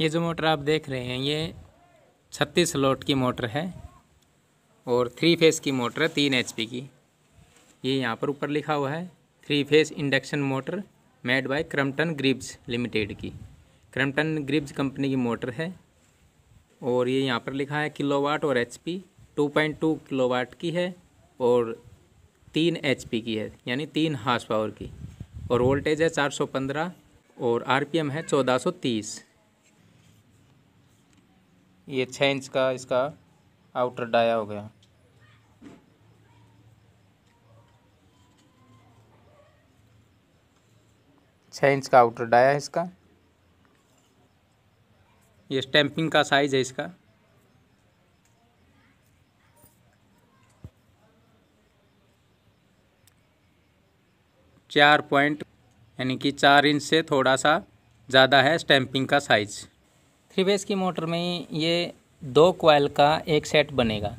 ये जो मोटर आप देख रहे हैं ये छत्तीस लोट की मोटर है और थ्री फेस की मोटर है तीन एच की ये यहाँ पर ऊपर लिखा हुआ है three phase induction motor made by Crompton Greaves limited की क्रम्पटन ग्रिब्स कंपनी की मोटर है और ये यहाँ पर लिखा है किलोवाट और एचपी 2.2 किलोवाट की है और तीन एचपी की है यानी तीन हाथ पावर की और वोल्टेज है 415 और आरपीएम है 1430 ये छः इंच का इसका आउटर डाया हो गया छः इंच का आउटर डाया है इसका ये स्टैंपिंग का साइज़ है इसका चार पॉइंट यानी कि चार इंच से थोड़ा सा ज़्यादा है स्टैंपिंग का साइज़ थ्री फेज की मोटर में ये दो क्वाइल का एक सेट बनेगा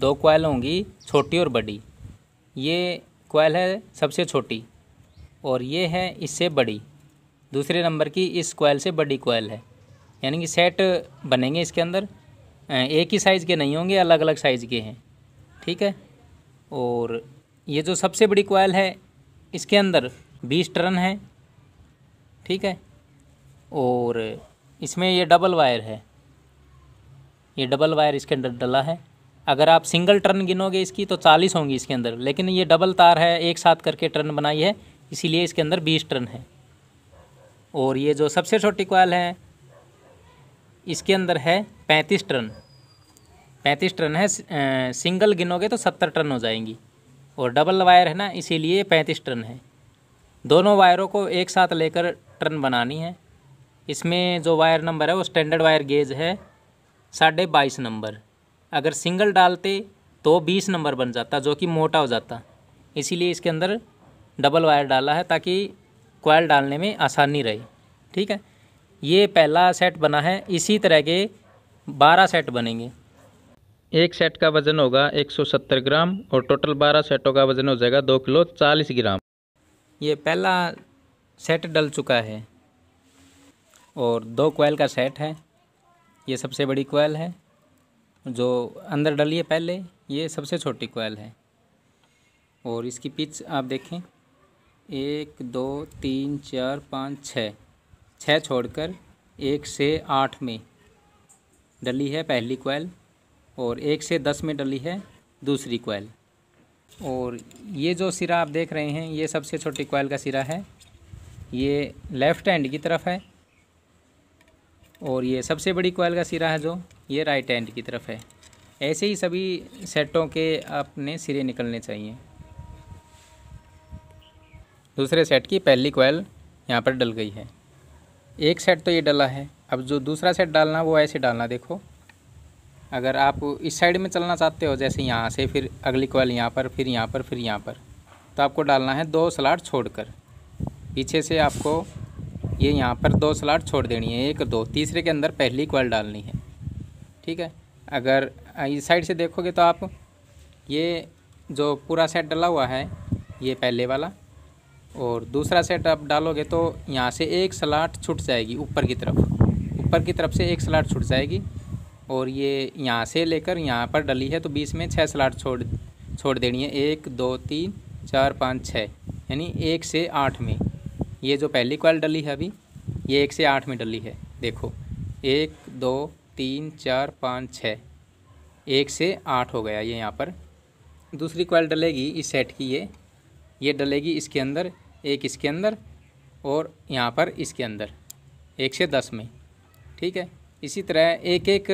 दो क्वाइल होंगी छोटी और बड़ी ये क्वाइल है सबसे छोटी और ये है इससे बड़ी दूसरे नंबर की इस क्वाइल से बड़ी क्वाइल है यानी कि सेट बनेंगे इसके अंदर एक ही साइज़ के नहीं होंगे अलग अलग साइज़ के हैं ठीक है और ये जो सबसे बड़ी क्वाइल है इसके अंदर बीस टर्न है ठीक है और इसमें ये डबल वायर है ये डबल वायर इसके अंदर डला है अगर आप सिंगल टर्न गिनोगे इसकी तो चालीस होंगी इसके अंदर लेकिन ये डबल तार है एक साथ करके टर्न बनाई है इसीलिए इसके अंदर बीस टर्न है और ये जो सबसे छोटी क्वाल है इसके अंदर है पैंतीस टर्न पैंतीस टर्न है सिंगल गिनोगे तो सत्तर टर्न हो जाएंगी और डबल वायर है ना इसीलिए पैंतीस टर्न है दोनों वायरों को एक साथ लेकर टर्न बनानी है इसमें जो वायर नंबर है वो स्टैंडर्ड वायर गेज है साढ़े बाईस नंबर अगर सिंगल डालते तो बीस नंबर बन जाता जो कि मोटा हो जाता इसीलिए इसके अंदर डबल वायर डाला है ताकि कोयल डालने में आसानी रहे ठीक है ये पहला सेट बना है इसी तरह के बारह सेट बनेंगे एक सेट का वज़न होगा 170 ग्राम और टोटल 12 सेटों का वज़न हो जाएगा दो किलो 40 ग्राम ये पहला सेट डल चुका है और दो कोयल का सेट है ये सबसे बड़ी कोयल है जो अंदर डली है पहले ये सबसे छोटी कोयल है और इसकी पिच आप देखें एक दो तीन चार पाँच छः छः छोड़कर एक से आठ में डली है पहली कोयल और एक से दस में डली है दूसरी कोयल और ये जो सिरा आप देख रहे हैं ये सबसे छोटी कोयल का सिरा है ये लेफ़्ट हैंड की तरफ है और ये सबसे बड़ी कोयल का सिरा है जो ये राइट एंड की तरफ है ऐसे ही सभी सेटों के अपने सिरे निकलने चाहिए दूसरे सेट की पहली कोयल यहाँ पर डल गई है एक सेट तो ये डला है अब जो दूसरा सेट डालना वो ऐसे डालना देखो अगर आप इस साइड में चलना चाहते हो जैसे यहाँ से फिर अगली कोयल यहाँ पर फिर यहाँ पर फिर यहाँ पर तो आपको डालना है दो स्लाट छोड़कर पीछे से आपको ये यहाँ पर दो स्लाट छोड़ देनी है एक दो तीसरे के अंदर पहली क्वाल डालनी है ठीक है अगर इस साइड से देखोगे तो आप ये जो पूरा सेट डला हुआ है ये पहले वाला और दूसरा सेट आप डालोगे तो यहाँ से एक स्लाट छूट जाएगी ऊपर की तरफ ऊपर की तरफ से एक स्लाट छूट जाएगी और ये यहाँ से लेकर यहाँ पर डली है तो बीच में छः स्लाट छोड़ छोड़ देनी है एक दो तीन चार पाँच छः यानी एक से आठ में ये जो पहली क्वाल डली है अभी ये एक से आठ में डली है देखो एक दो तीन चार पाँच छः एक से आठ हो गया ये यहाँ पर दूसरी कॉयल डलेगी इस सेट की ये ये डलेगी इसके अंदर एक इसके अंदर और यहाँ पर इसके अंदर एक से दस में ठीक है इसी तरह एक एक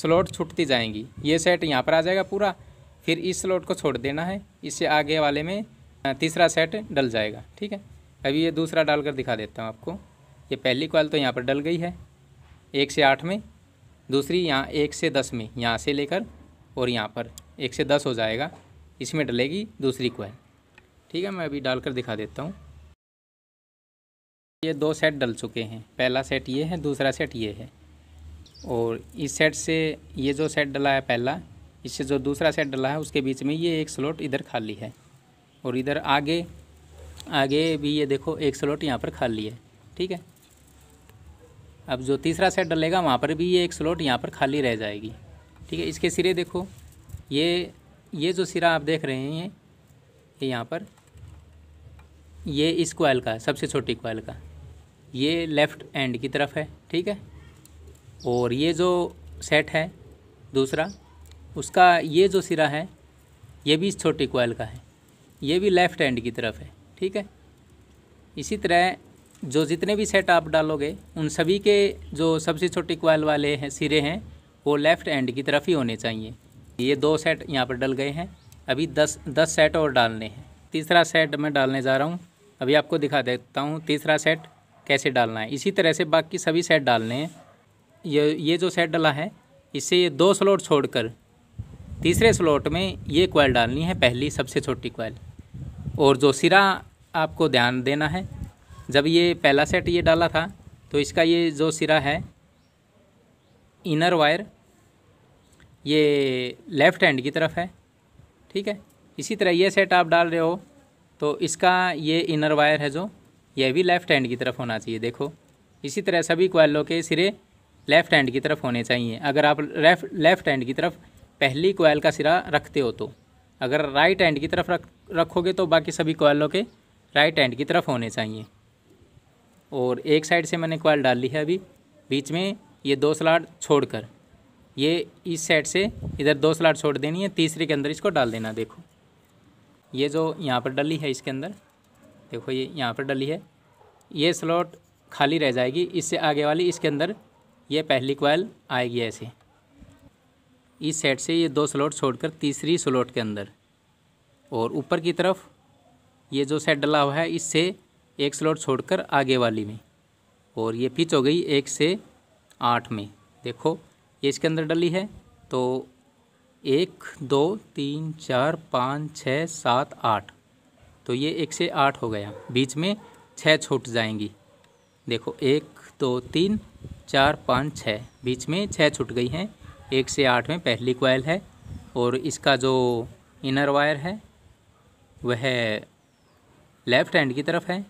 स्लॉट छूटती जाएंगी ये सेट यहाँ पर आ जाएगा पूरा फिर इस स्लॉट को छोड़ देना है इससे आगे वाले में तीसरा सेट डल जाएगा ठीक है अभी ये दूसरा डालकर दिखा देता हूँ आपको ये पहली कॉल तो यहाँ पर डल गई है एक से आठ में दूसरी यहाँ एक से दस में यहाँ से लेकर और यहाँ पर एक से दस हो जाएगा इसमें डलेगी दूसरी कॉल ठीक है मैं अभी डाल दिखा देता हूँ ये दो सेट डल चुके हैं पहला सेट ये है दूसरा सेट ये है और इस सेट से ये जो सेट डला है पहला इससे जो दूसरा सेट डला है उसके बीच में ये एक स्लॉट इधर खाली है और इधर आगे आगे भी ये देखो एक स्लॉट यहाँ पर खाली है ठीक है अब जो तीसरा सेट डलेगा वहाँ पर भी ये एक स्लॉट यहाँ पर खाली रह जाएगी ठीक है इसके सिरे देखो ये ये जो सिरा आप देख रहे हैं ये यहाँ पर ये इस क्वाइल का सबसे छोटी क्वाइल का ये लेफ़्ट एंड की तरफ है ठीक है और ये जो सेट है दूसरा उसका ये जो सिरा है ये भी इस छोटी क्वाइल का है ये भी लेफ़्ट एंड की तरफ है ठीक है इसी तरह जो जितने भी सेट आप डालोगे उन सभी के जो सबसे छोटे क्वाइल वाले हैं सिरे हैं वो लेफ़्ट एंड की तरफ ही होने चाहिए ये दो सेट यहाँ पर डल गए हैं अभी दस दस सेट और डालने हैं तीसरा सेट मैं डालने जा रहा हूँ अभी आपको दिखा देता हूँ तीसरा सेट कैसे डालना है इसी तरह से बाकी सभी सेट डालने हैं ये ये जो सेट डला है इससे ये दो स्लॉट छोड़कर तीसरे स्लॉट में ये क्वाइल डालनी है पहली सबसे छोटी क्वाइल और जो सिरा आपको ध्यान देना है जब ये पहला सेट ये डाला था तो इसका ये जो सिरा है इनर वायर ये लेफ़्ट हैंड की तरफ है ठीक है इसी तरह ये सेट आप डाल रहे हो तो इसका ये इनर वायर है जो यह भी लेफ़्ट हैंड की तरफ होना चाहिए देखो इसी तरह सभी कोयलों के सिरे लेफ़्ट हैंड की तरफ होने चाहिए अगर आप लेफ़्ट हैंड की तरफ पहली क्वाइल का सिरा रखते हो तो अगर राइट हैंड की तरफ रख रखोगे तो बाकी सभी क्वाइलों के राइट हैंड की तरफ होने चाहिए और एक साइड से मैंने क्वाइल डाल ली है अभी बीच में ये दो स्लाट छोड़कर ये इस साइड से इधर दो स्लाट छोड़ देनी है तीसरे के अंदर इसको डाल देना देखो ये जो यहाँ पर डली है इसके अंदर देखो ये यहाँ पर डली है ये स्लॉट खाली रह जाएगी इससे आगे वाली इसके अंदर ये पहली क्वाइल आएगी ऐसे इस सेट से ये दो स्लॉट छोड़कर तीसरी स्लॉट के अंदर और ऊपर की तरफ ये जो सेट डला हुआ है इससे एक स्लॉट छोड़कर आगे वाली में और ये पिच हो गई एक से आठ में देखो ये इसके अंदर डली है तो एक दो तीन चार पाँच छ सात आठ तो ये एक से आठ हो गया बीच में छः छूट जाएंगी देखो एक दो तीन चार पाँच छः बीच में छः छूट गई हैं एक से आठ में पहली क्वाइल है और इसका जो इनर वायर है वह लेफ़्ट हैंड की तरफ है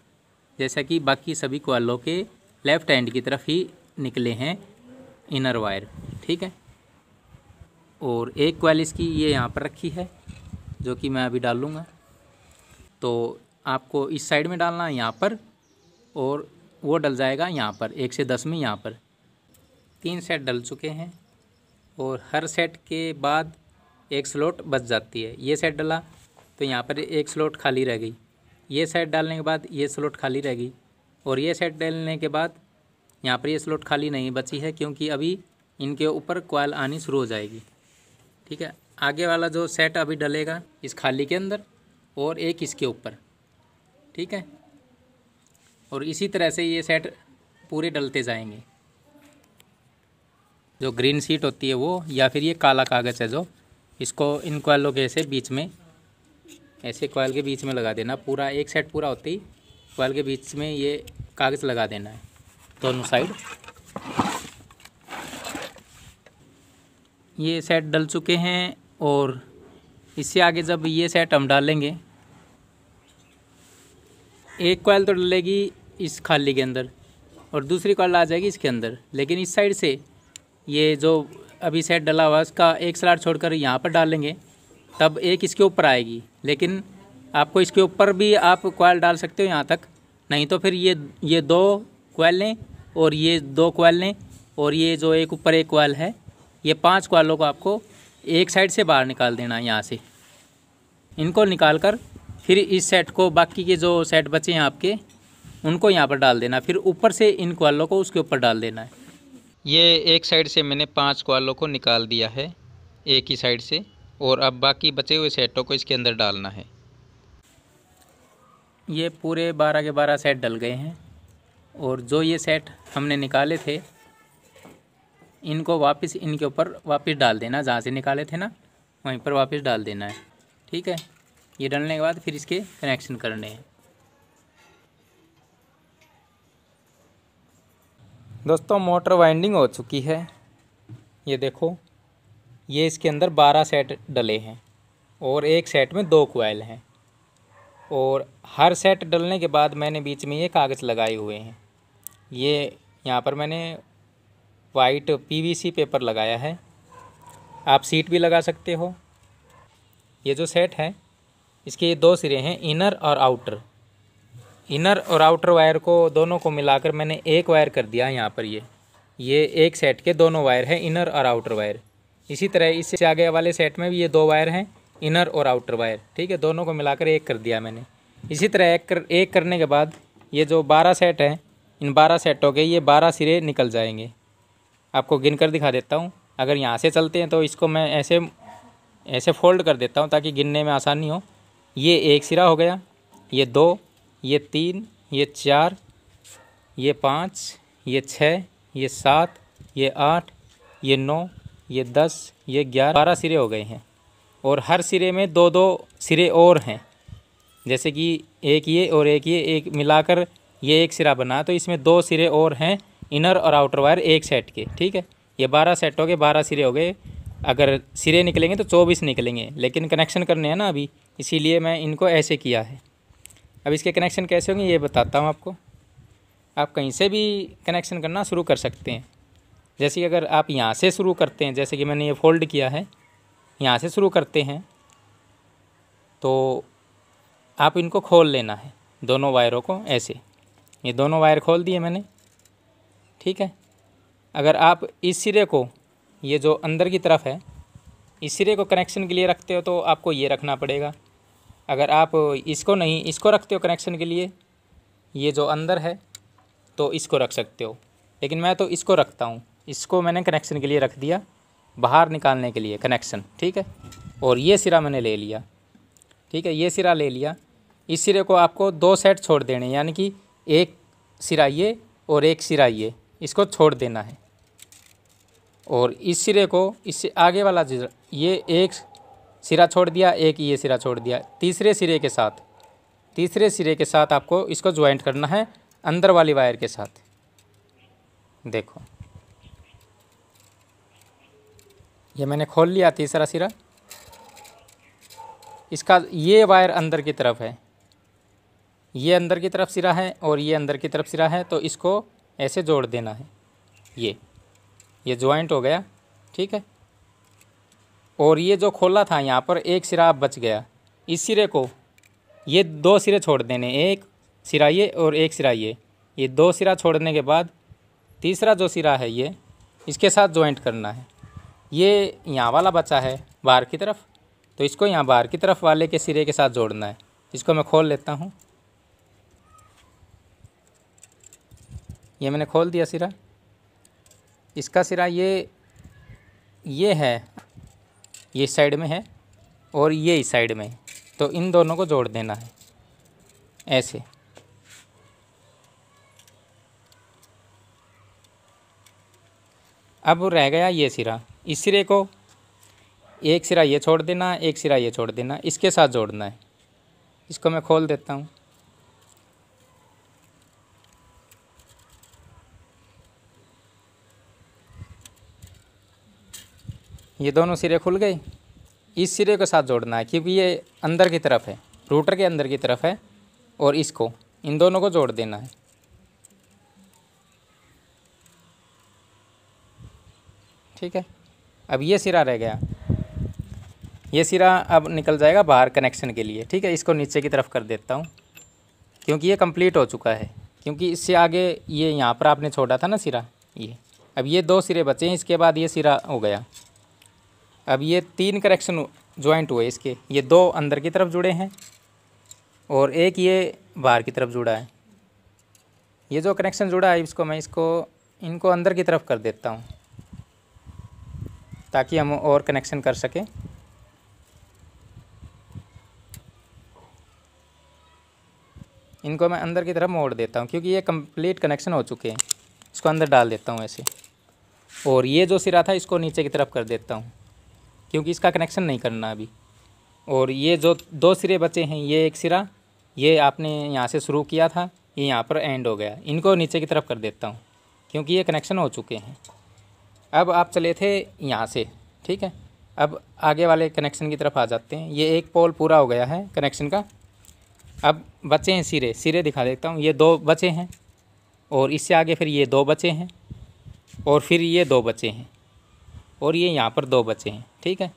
जैसा कि बाकी सभी क्वालों के लेफ़्ट हैंड की तरफ ही निकले हैं इनर वायर ठीक है और एक क्वाल इसकी ये यहाँ पर रखी है जो कि मैं अभी डालूँगा तो आपको इस साइड में डालना है यहाँ पर और वो डल जाएगा यहाँ पर एक से दस में यहाँ पर तीन सेट डल चुके हैं और हर सेट के बाद एक स्लॉट बच जाती है ये सेट डला तो यहाँ पर एक स्लॉट खाली रह गई ये सेट डालने के बाद ये स्लॉट खाली रहेगी और ये सेट डालने के बाद यहाँ पर ये स्लॉट खाली नहीं बची है क्योंकि अभी इनके ऊपर क्वाइल आनी शुरू हो जाएगी ठीक है आगे वाला जो सेट अभी डलेगा इस खाली के अंदर और एक इसके ऊपर ठीक है और इसी तरह से ये सेट पूरे डलते जाएंगे जो ग्रीन सीट होती है वो या फिर ये काला कागज़ है जो इसको इन क्वालों के से बीच में ऐसे कॉयल के बीच में लगा देना पूरा एक सेट पूरा होते ही कॉयल के बीच में ये कागज़ लगा देना है दोनों साइड ये सेट डल चुके हैं और इससे आगे जब ये सेट हम डालेंगे एक कॉयल तो डलेगी इस खाली के अंदर और दूसरी कॉयल आ जाएगी इसके अंदर लेकिन इस साइड से ये जो अभी सेट डला हुआ है उसका एक स्लाट छोड़कर यहाँ पर डालेंगे तब एक इसके ऊपर आएगी लेकिन आपको इसके ऊपर भी आप कोयल डाल सकते हो यहाँ तक नहीं तो फिर ये ये दो कोयल लें और ये दो कोयल लें और ये जो एक ऊपर एक कोयल है ये पांच कोयलों को आपको एक साइड से बाहर निकाल देना है यहाँ से इनको निकाल कर फिर इस सेट को बाकी के जो सेट बचे हैं आपके उनको यहाँ पर डाल देना फिर ऊपर से इन कोयलों को उसके ऊपर डाल देना है ये एक साइड से मैंने पाँच कोयलों को निकाल दिया है एक ही साइड से और अब बाकी बचे हुए सेटों को इसके अंदर डालना है ये पूरे बारह के बारह सेट डल गए हैं और जो ये सेट हमने निकाले थे इनको वापस इनके ऊपर वापस डाल देना जहाँ से निकाले थे ना वहीं पर वापस डाल देना है ठीक है ये डालने के बाद फिर इसके कनेक्शन करने हैं दोस्तों मोटर वाइंडिंग हो चुकी है ये देखो ये इसके अंदर बारह सेट डले हैं और एक सेट में दो कोयल हैं और हर सेट डलने के बाद मैंने बीच में ये कागज़ लगाए हुए हैं ये यहाँ पर मैंने वाइट पीवीसी पेपर लगाया है आप सीट भी लगा सकते हो ये जो सेट है इसके ये दो सिरे हैं इनर और आउटर इनर और आउटर वायर को दोनों को मिलाकर मैंने एक वायर कर दिया यहाँ पर ये ये एक सेट के दोनों वायर है इनर और आउटर वायर इसी तरह इससे आगे वाले सेट में भी ये दो वायर हैं इनर और आउटर वायर ठीक है दोनों को मिलाकर एक कर दिया मैंने इसी तरह एक कर एक करने के बाद ये जो बारह सेट हैं इन बारह सेटों के ये बारह सिरे निकल जाएंगे आपको गिन कर दिखा देता हूँ अगर यहाँ से चलते हैं तो इसको मैं ऐसे ऐसे फोल्ड कर देता हूँ ताकि गिनने में आसानी हो ये एक सिरा हो गया ये दो ये तीन ये चार ये पाँच ये छः ये सात ये आठ ये नौ ये दस ये ग्यारह बारह सिरे हो गए हैं और हर सिरे में दो दो सिरे और हैं जैसे कि एक ये और एक ये एक मिलाकर ये एक सिरा बना तो इसमें दो सिरे और हैं इनर और आउटर वायर एक सेट के ठीक है ये बारह सेट हो गए बारह सिरे हो गए अगर सिरे निकलेंगे तो चौबीस निकलेंगे लेकिन कनेक्शन करने हैं ना अभी इसीलिए मैं इनको ऐसे किया है अब इसके कनेक्शन कैसे होंगे ये बताता हूँ आपको आप कहीं से भी कनेक्शन करना शुरू कर सकते हैं जैसे कि अगर आप यहाँ से शुरू करते हैं जैसे कि मैंने ये फोल्ड किया है यहाँ से शुरू करते हैं तो आप इनको खोल लेना है दोनों वायरों को ऐसे ये दोनों वायर खोल दिए मैंने ठीक है अगर आप इस सिरे को ये जो अंदर की तरफ है इस सिरे को कनेक्शन के लिए रखते हो तो आपको ये रखना पड़ेगा अगर आप इसको नहीं इसको रखते हो कनेक्शन के लिए ये जो अंदर है तो इसको रख सकते हो लेकिन मैं तो इसको रखता हूँ इसको मैंने कनेक्शन के लिए रख दिया बाहर निकालने के लिए कनेक्शन ठीक है और ये सिरा मैंने ले लिया ठीक है ये सिरा ले लिया इस सिरे को आपको दो सेट छोड़ देने यानी कि एक सिरा ये और एक सिरा ये इसको छोड़ देना है और इस सिरे को इससे आगे वाला ये एक सिरा छोड़ दिया एक ये सिरा छोड़ दिया तीसरे सिरे के साथ तीसरे सिरे के साथ आपको इसको ज्वाइंट करना है अंदर वाली वायर के साथ देखो ये मैंने खोल लिया तीसरा सिरा इसका ये वायर अंदर की तरफ है ये अंदर की तरफ सिरा है और ये अंदर की तरफ सिरा है तो इसको ऐसे जोड़ देना है ये ये ज्वाइंट हो गया ठीक है और ये जो खोला था यहाँ पर एक सिरा बच गया इस सिरे को ये दो सिरे छोड़ देने एक सिरा ये और एक सिरा ये ये दो सिरा छोड़ने के बाद तीसरा जो सिरा है ये इसके साथ ज्वाइंट करना है ये यहाँ वाला बचा है बाहर की तरफ तो इसको यहाँ बाहर की तरफ वाले के सिरे के साथ जोड़ना है इसको मैं खोल लेता हूँ ये मैंने खोल दिया सिरा इसका सिरा ये ये है ये साइड में है और ये इस साइड में तो इन दोनों को जोड़ देना है ऐसे अब रह गया ये सिरा इस सिरे को एक सिरा ये छोड़ देना एक सिरा ये छोड़ देना इसके साथ जोड़ना है इसको मैं खोल देता हूँ ये दोनों सिरे खुल गए इस सिरे के साथ जोड़ना है क्योंकि ये अंदर की तरफ है रूटर के अंदर की तरफ है और इसको इन दोनों को जोड़ देना है ठीक है अब ये सिरा रह गया ये सिरा अब निकल जाएगा बाहर कनेक्शन के लिए ठीक है इसको नीचे की तरफ कर देता हूँ क्योंकि ये कंप्लीट हो चुका है क्योंकि इससे आगे ये यहाँ पर आपने छोड़ा था ना सिरा ये अब ये दो सिरे बचे हैं इसके बाद ये सिरा हो गया अब ये तीन करेक्शन ज्वाइंट हुए इसके ये दो अंदर की तरफ जुड़े हैं और एक ये बाहर की तरफ जुड़ा है ये जो कनेक्शन जुड़ा है इसको मैं इसको इनको अंदर की तरफ कर देता हूँ ताकि हम और कनेक्शन कर सकें इनको मैं अंदर की तरफ मोड़ देता हूँ क्योंकि ये कंप्लीट कनेक्शन हो चुके हैं इसको अंदर डाल देता हूँ ऐसे और ये जो सिरा था इसको नीचे की तरफ कर देता हूँ क्योंकि इसका कनेक्शन नहीं करना अभी और ये जो दो सिरे बचे हैं ये एक सिरा ये आपने यहाँ से शुरू किया था ये यहाँ पर एंड हो गया इनको नीचे की तरफ कर देता हूँ क्योंकि ये कनेक्शन हो चुके हैं अब आप चले थे यहाँ से ठीक है अब आगे वाले कनेक्शन की तरफ आ जाते हैं ये एक पोल पूरा हो गया है कनेक्शन का अब बचे हैं सिरे सिरे दिखा देता हूँ ये दो बचे हैं और इससे आगे फिर ये दो बचे हैं और फिर ये दो बचे हैं और ये यहाँ पर दो बचे हैं ठीक है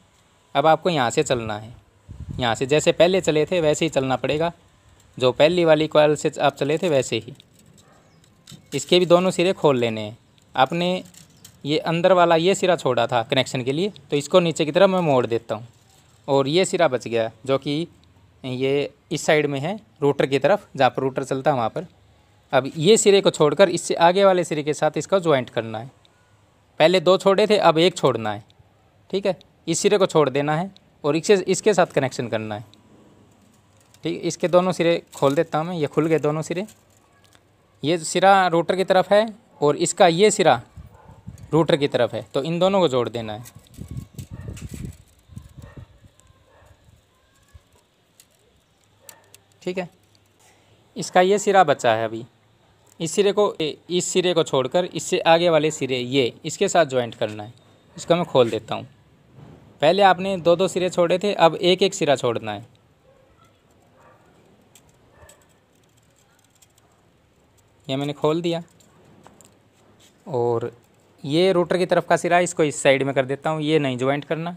अब आपको यहाँ से चलना है यहाँ से जैसे पहले चले थे वैसे ही चलना पड़ेगा जो पहली वाली कॉल से आप चले थे वैसे ही इसके भी दोनों सिरे खोल लेने हैं आपने ये अंदर वाला ये सिरा छोड़ा था कनेक्शन के लिए तो इसको नीचे की तरफ मैं मोड़ देता हूँ और ये सिरा बच गया जो कि ये इस साइड में है रोटर की तरफ जहाँ पर रोटर चलता है वहाँ पर अब ये सिरे को छोड़कर इससे आगे वाले सिरे के साथ इसका ज्वाइंट करना है पहले दो छोड़े थे अब एक छोड़ना है ठीक है इस सिरे को छोड़ देना है और इससे इसके साथ कनेक्शन करना है ठीक इसके दोनों सिरे खोल देता हूँ मैं ये खुल गए दोनों सिरे ये सिरा रोटर की तरफ है और इसका ये सिरा रूटर की तरफ है तो इन दोनों को जोड़ देना है ठीक है इसका ये सिरा बचा है अभी इस सिरे को इस सिरे को छोड़कर इससे आगे वाले सिरे ये इसके साथ ज्वाइंट करना है इसको मैं खोल देता हूँ पहले आपने दो दो सिरे छोड़े थे अब एक एक सिरा छोड़ना है यह मैंने खोल दिया और ये रोटर की तरफ का सिरा इसको इस साइड में कर देता हूँ ये नहीं ज्वाइंट करना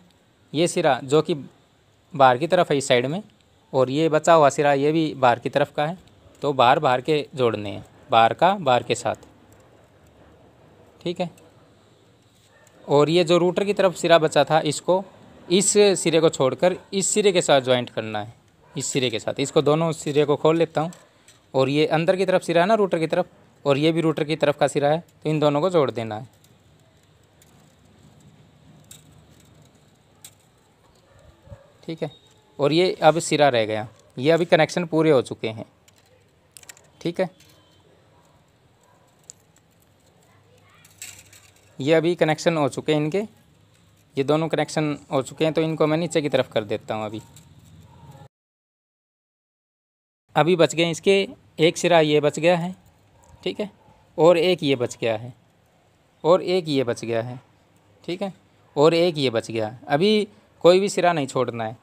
ये सिरा जो कि बाहर की तरफ है इस साइड में और ये बचा हुआ सिरा ये भी बाहर की तरफ का है तो बाहर बाहर के जोड़ने हैं बाहर का बाहर के साथ ठीक है और ये जो रूटर की तरफ सिरा बचा था इसको इस सिरे को छोड़कर इस सिरे के साथ ज्वाइंट करना है इस सिरे के साथ इसको दोनों सिरे को खोल लेता हूँ और ये अंदर की तरफ सिरा है ना रूटर की तरफ और ये भी रूटर की तरफ का सिरा है तो इन दोनों को जोड़ देना है ठीक है और ये अब सिरा रह गया ये अभी कनेक्शन पूरे हो चुके हैं ठीक है ये अभी कनेक्शन हो चुके हैं इनके ये दोनों कनेक्शन हो चुके हैं तो इनको मैं नीचे की तरफ कर देता हूँ अभी अभी बच गए इसके एक सिरा ये बच गया है ठीक है और एक ये बच गया है और एक ये बच गया है ठीक है और एक ये बच गया अभी कोई भी सिरा नहीं छोड़ना है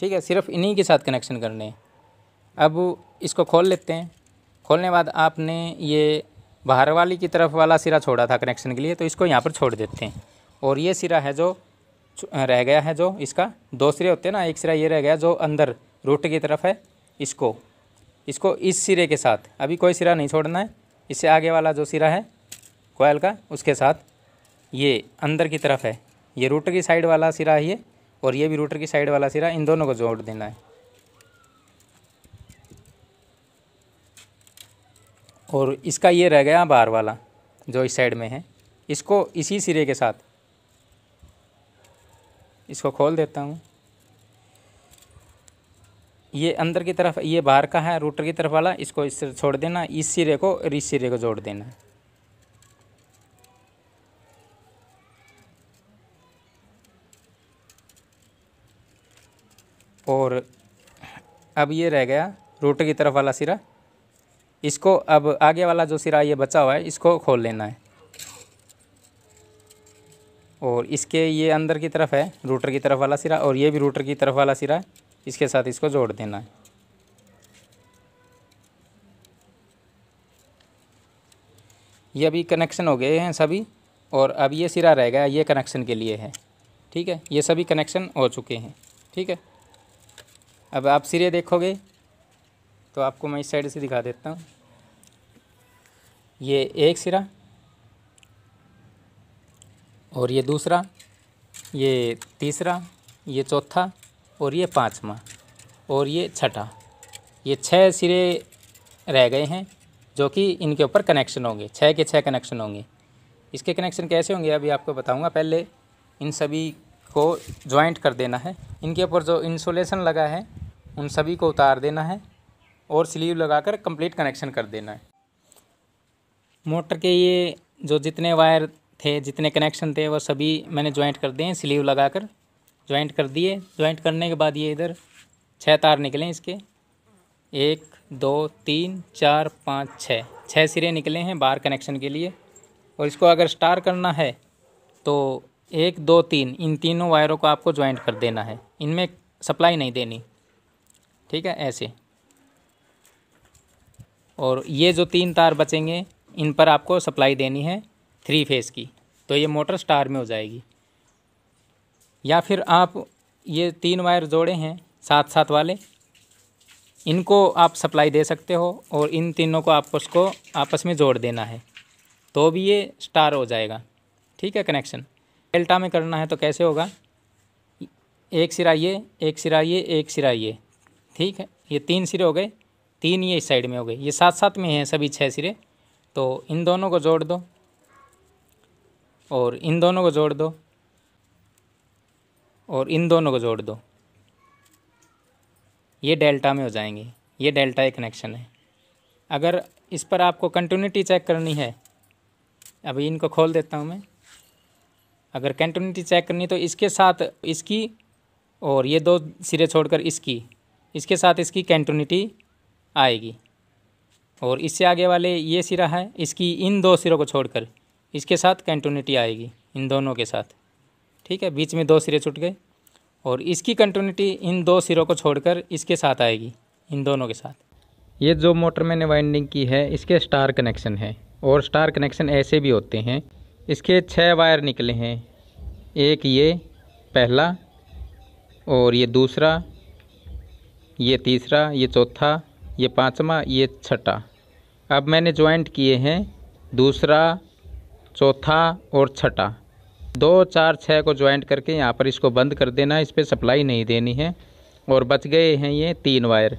ठीक है सिर्फ इन्हीं के साथ कनेक्शन करने हैं अब इसको खोल लेते हैं खोलने बाद आपने ये बाहर वाली की तरफ वाला सिरा छोड़ा था कनेक्शन के लिए तो इसको यहाँ पर छोड़ देते हैं और ये सिरा है जो रह गया है जो इसका दो सिरे होते हैं ना एक सिरा ये रह गया जो अंदर रूट की तरफ है इसको इसको इस सिरे के साथ अभी कोई सिरा नहीं छोड़ना है इससे आगे वाला जो सिरा है कोयल का उसके साथ ये अंदर की तरफ है ये रूटर की साइड वाला सिरा है और ये भी रूटर की साइड वाला सिरा इन दोनों को जोड़ देना है और इसका ये रह गया बाहर वाला जो इस साइड में है इसको इसी सिरे के साथ इसको खोल देता हूँ ये अंदर की तरफ ये बाहर का है रूटर की तरफ वाला इसको इस छोड़ देना इस सिरे को और इस सिरे को जोड़ देना है और अब ये रह गया रोटर की तरफ वाला सिरा इसको अब आगे वाला जो सिरा ये बचा हुआ है इसको खोल लेना है और इसके ये अंदर की तरफ है रूटर की तरफ वाला सिरा और ये भी रूटर की तरफ वाला सिरा है इसके साथ इसको जोड़ देना है ये अभी कनेक्शन हो गए हैं सभी और अब ये सिरा रह गया ये कनेक्शन के लिए है ठीक है ये सभी कनेक्शन हो चुके हैं ठीक है अब आप सिरे देखोगे तो आपको मैं इस साइड से दिखा देता हूँ ये एक सिरा और ये दूसरा ये तीसरा ये चौथा और ये पाँचवा और ये छठा ये छः सिरे रह गए हैं जो कि इनके ऊपर कनेक्शन होंगे छः के छः कनेक्शन होंगे इसके कनेक्शन कैसे होंगे अभी आपको बताऊंगा पहले इन सभी को जॉइंट कर देना है इनके ऊपर जो इंसुलेशन लगा है उन सभी को उतार देना है और स्लीव लगाकर कंप्लीट कनेक्शन कर देना है मोटर के ये जो जितने वायर थे जितने कनेक्शन थे वो सभी मैंने ज्वाइंट कर दिए स्लीव कर ज्वाइंट कर दिए ज्वाइंट करने के बाद ये इधर छः तार निकले इसके एक दो तीन चार पाँच छः छः सिरे निकले हैं बाहर कनेक्शन के लिए और इसको अगर स्टार करना है तो एक दो तीन इन तीनों वायरों को आपको ज्वाइंट कर देना है इनमें सप्लाई नहीं देनी ठीक है ऐसे और ये जो तीन तार बचेंगे इन पर आपको सप्लाई देनी है थ्री फेज़ की तो ये मोटर स्टार में हो जाएगी या फिर आप ये तीन वायर जोड़े हैं साथ साथ वाले इनको आप सप्लाई दे सकते हो और इन तीनों को आपको उसको आपस में जोड़ देना है तो भी ये स्टार हो जाएगा ठीक है कनेक्शन डेल्टा में करना है तो कैसे होगा एक सिरा ये एक सिरा ये एक सिरा ये ठीक है ये तीन सिरे हो गए तीन ये इस साइड में हो गए ये साथ साथ में हैं सभी छः सिरे तो इन दोनों को जोड़ दो और इन दोनों को जोड़ दो और इन दोनों को जोड़ दो ये डेल्टा में हो जाएंगे ये डेल्टा एक कनेक्शन है अगर इस पर आपको कंटिन्यूटी चेक करनी है अभी इनको खोल देता हूँ मैं अगर कंटिन्यूटी चेक करनी तो इसके साथ इसकी और ये दो सिरे छोड़कर इसकी इसके साथ इसकी कैंटोनिटी आएगी और इससे आगे वाले ये सिरा है इसकी इन दो सिरों को छोड़कर इसके साथ कैंटोनिटी आएगी इन दोनों के साथ ठीक है बीच में दो सिरे छूट गए और इसकी कंटोनिटी इन दो सिरों को छोड़कर इसके साथ आएगी इन दोनों के साथ ये जो मोटर मैंने वाइंडिंग की है इसके स्टार कनेक्शन है और स्टार कनेक्शन ऐसे भी होते हैं इसके छः वायर निकले हैं एक ये पहला और ये दूसरा ये तीसरा ये चौथा ये पाँचवा ये छठा अब मैंने ज्वाइंट किए हैं दूसरा चौथा और छठा दो चार छः को ज्वाइंट करके यहाँ पर इसको बंद कर देना इस पर सप्लाई नहीं देनी है और बच गए हैं ये तीन वायर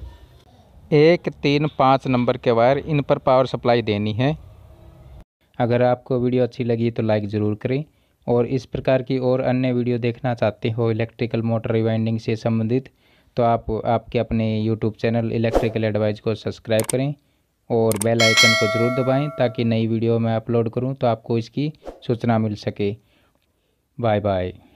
एक तीन पाँच नंबर के वायर इन पर पावर सप्लाई देनी है अगर आपको वीडियो अच्छी लगी तो लाइक ज़रूर करें और इस प्रकार की और अन्य वीडियो देखना चाहते हो इलेक्ट्रिकल मोटर रिवाइंडिंग से संबंधित तो आप आपके अपने यूट्यूब चैनल इलेक्ट्रिकल एडवाइज को सब्सक्राइब करें और बेल आइकन को ज़रूर दबाएं ताकि नई वीडियो मैं अपलोड करूं तो आपको इसकी सूचना मिल सके बाय बाय